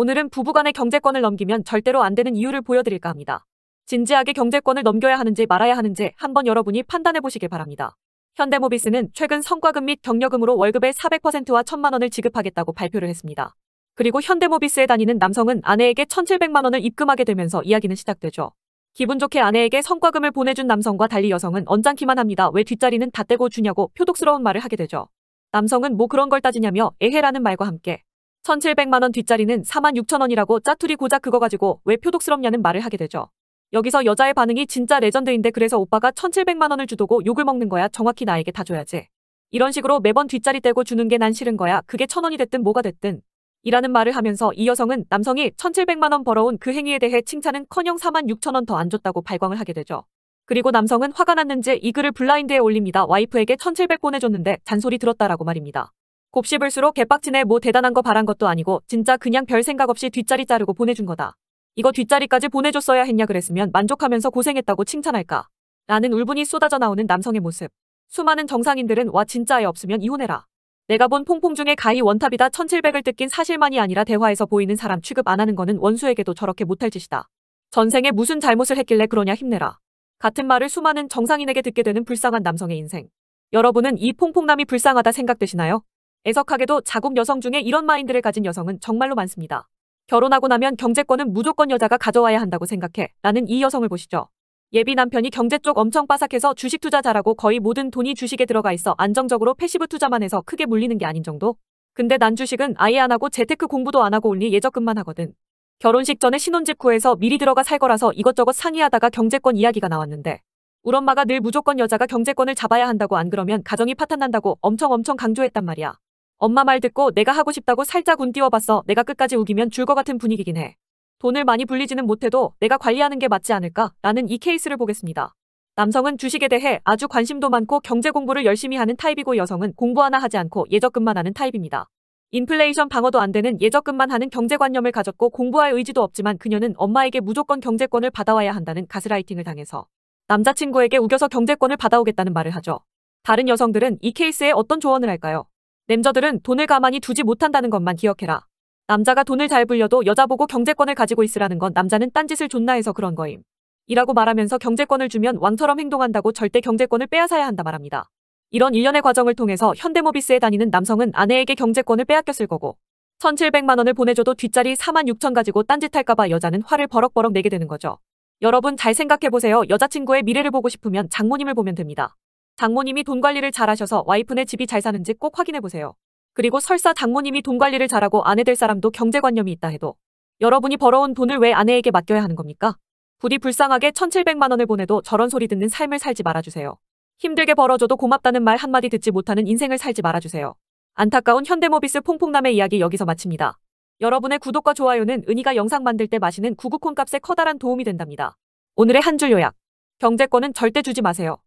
오늘은 부부간의 경제권을 넘기면 절대로 안 되는 이유를 보여드릴까 합니다. 진지하게 경제권을 넘겨야 하는지 말아야 하는지 한번 여러분이 판단해 보시길 바랍니다. 현대모비스는 최근 성과금 및 경력금으로 월급의 400%와 1000만 원을 지급하겠다고 발표를 했습니다. 그리고 현대모비스에 다니는 남성은 아내에게 1700만 원을 입금하게 되면서 이야기는 시작되죠. 기분 좋게 아내에게 성과금을 보내준 남성과 달리 여성은 언짢기만 합니다. 왜 뒷자리는 다 떼고 주냐고 표독스러운 말을 하게 되죠. 남성은 뭐 그런 걸 따지냐며 에헤라는 말과 함께 1700만원 뒷자리는 46,000원이라고 짜투리 고작 그거 가지고 왜 표독스럽냐는 말을 하게 되죠. 여기서 여자의 반응이 진짜 레전드인데 그래서 오빠가 1700만원을 주도고 욕을 먹는 거야 정확히 나에게 다 줘야지. 이런 식으로 매번 뒷자리 떼고 주는 게 난 싫은 거야 그게 천원이 됐든 뭐가 됐든. 이라는 말을 하면서 이 여성은 남성이 1700만원 벌어온 그 행위에 대해 칭찬은커녕 46,000원 더 안 줬다고 발광을 하게 되죠. 그리고 남성은 화가 났는지 이 글을 블라인드에 올립니다. 와이프에게 1700 보내줬는데 잔소리 들었다라고 말입니다. 곱씹을수록 개빡치네 뭐 대단한 거 바란 것도 아니고 진짜 그냥 별 생각 없이 뒷자리 자르고 보내준 거다. 이거 뒷자리까지 보내줬어야 했냐 그랬으면 만족하면서 고생했다고 칭찬할까. 라는 울분이 쏟아져 나오는 남성의 모습. 수많은 정상인들은 와 진짜 애 없으면 이혼해라. 내가 본 퐁퐁 중에 가히 원탑이다 1700을 뜯긴 사실만이 아니라 대화에서 보이는 사람 취급 안 하는 거는 원수에게도 저렇게 못할 짓이다. 전생에 무슨 잘못을 했길래 그러냐 힘내라. 같은 말을 수많은 정상인에게 듣게 되는 불쌍한 남성의 인생. 여러분은 이 퐁퐁남이 불쌍하다 생각되시나요? 애석하게도 자국 여성 중에 이런 마인드를 가진 여성은 정말로 많습니다. 결혼하고 나면 경제권은 무조건 여자가 가져와야 한다고 생각해 라는 이 여성을 보시죠. 예비 남편이 경제 쪽 엄청 빠삭해서 주식 투자 잘하고 거의 모든 돈이 주식에 들어가 있어 안정적으로 패시브 투자만 해서 크게 물리는 게 아닌 정도? 근데 난 주식은 아예 안 하고 재테크 공부도 안 하고 올리 예적금만 하거든. 결혼식 전에 신혼집 구해서 미리 들어가 살 거라서 이것저것 상의하다가 경제권 이야기가 나왔는데 우리 엄마가 늘 무조건 여자가 경제권을 잡아야 한다고 안 그러면 가정이 파탄난다고 엄청 엄청 강조했단 말이야. 엄마 말 듣고 내가 하고 싶다고 살짝 운 띄워봤어. 내가 끝까지 우기면 줄 것 같은 분위기긴 해. 돈을 많이 불리지는 못해도 내가 관리하는 게 맞지 않을까? 라는 이 케이스를 보겠습니다. 남성은 주식에 대해 아주 관심도 많고 경제 공부를 열심히 하는 타입이고 여성은 공부 하나 하지 않고 예적금만 하는 타입입니다. 인플레이션 방어도 안 되는 예적금만 하는 경제관념을 가졌고 공부할 의지도 없지만 그녀는 엄마에게 무조건 경제권을 받아와야 한다는 가스라이팅을 당해서 남자친구에게 우겨서 경제권을 받아오겠다는 말을 하죠. 다른 여성들은 이 케이스에 어떤 조언을 할까요? 남자들은 돈을 가만히 두지 못한다는 것만 기억해라. 남자가 돈을 잘 불려도 여자 보고 경제권을 가지고 있으라는 건 남자는 딴짓을 존나 해서 그런 거임. 이라고 말하면서 경제권을 주면 왕처럼 행동한다고 절대 경제권을 빼앗아야 한다 말합니다. 이런 일련의 과정을 통해서 현대모비스에 다니는 남성은 아내에게 경제권을 빼앗겼을 거고 1700만 원을 보내줘도 뒷자리 4만 6천 가지고 딴짓할까봐 여자는 화를 버럭버럭 내게 되는 거죠. 여러분 잘 생각해보세요. 여자친구의 미래를 보고 싶으면 장모님을 보면 됩니다. 장모님이 돈 관리를 잘하셔서 와이프네 집이 잘 사는지 꼭 확인해보세요. 그리고 설사 장모님이 돈 관리를 잘하고 아내 될 사람도 경제관념이 있다 해도 여러분이 벌어온 돈을 왜 아내에게 맡겨야 하는 겁니까? 부디 불쌍하게 1700만 원을 보내도 저런 소리 듣는 삶을 살지 말아주세요. 힘들게 벌어줘도 고맙다는 말 한마디 듣지 못하는 인생을 살지 말아주세요. 안타까운 현대모비스 퐁퐁남의 이야기 여기서 마칩니다. 여러분의 구독과 좋아요는 은희가 영상 만들 때 마시는 구구콘 값에 커다란 도움이 된답니다. 오늘의 한 줄 요약. 경제권은 절대 주지 마세요.